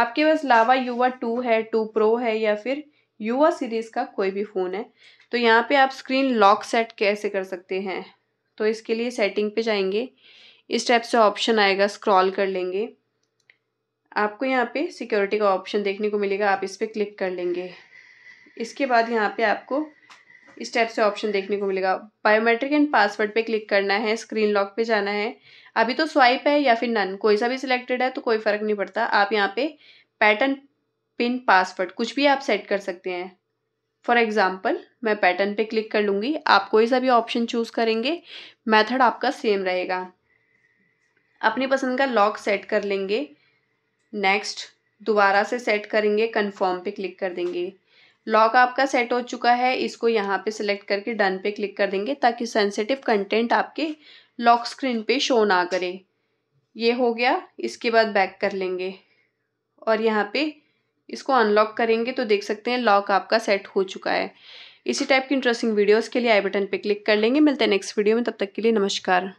आपके पास लावा युवा टू है टू प्रो है या फिर युवा सीरीज़ का कोई भी फ़ोन है तो यहाँ पे आप स्क्रीन लॉक सेट कैसे कर सकते हैं तो इसके लिए सेटिंग पे जाएंगे इस टाइप से ऑप्शन आएगा स्क्रॉल कर लेंगे आपको यहाँ पे सिक्योरिटी का ऑप्शन देखने को मिलेगा आप इस पर क्लिक कर लेंगे इसके बाद यहाँ पे आपको इस टाइप से ऑप्शन देखने को मिलेगा बायोमेट्रिक एंड पासवर्ड पे क्लिक करना है स्क्रीन लॉक पे जाना है अभी तो स्वाइप है या फिर नन कोई सा भी सिलेक्टेड है तो कोई फ़र्क नहीं पड़ता आप यहाँ पे पैटर्न पिन पासवर्ड कुछ भी आप सेट कर सकते हैं फॉर एग्ज़ाम्पल मैं पैटर्न पे क्लिक कर लूँगी आप कोई सा भी ऑप्शन चूज़ करेंगे मैथड आपका सेम रहेगा अपनी पसंद का लॉक सेट कर लेंगे नेक्स्ट दोबारा से सेट करेंगे कन्फर्म पे क्लिक कर देंगे लॉक आपका सेट हो चुका है इसको यहाँ पे सिलेक्ट करके डन पे क्लिक कर देंगे ताकि सेंसिटिव कंटेंट आपके लॉक स्क्रीन पे शो ना करे ये हो गया इसके बाद बैक कर लेंगे और यहाँ पे इसको अनलॉक करेंगे तो देख सकते हैं लॉक आपका सेट हो चुका है इसी टाइप की इंटरेस्टिंग वीडियोज़ के लिए आई बटन पर क्लिक कर लेंगे मिलते हैं नेक्स्ट वीडियो में तब तक के लिए नमस्कार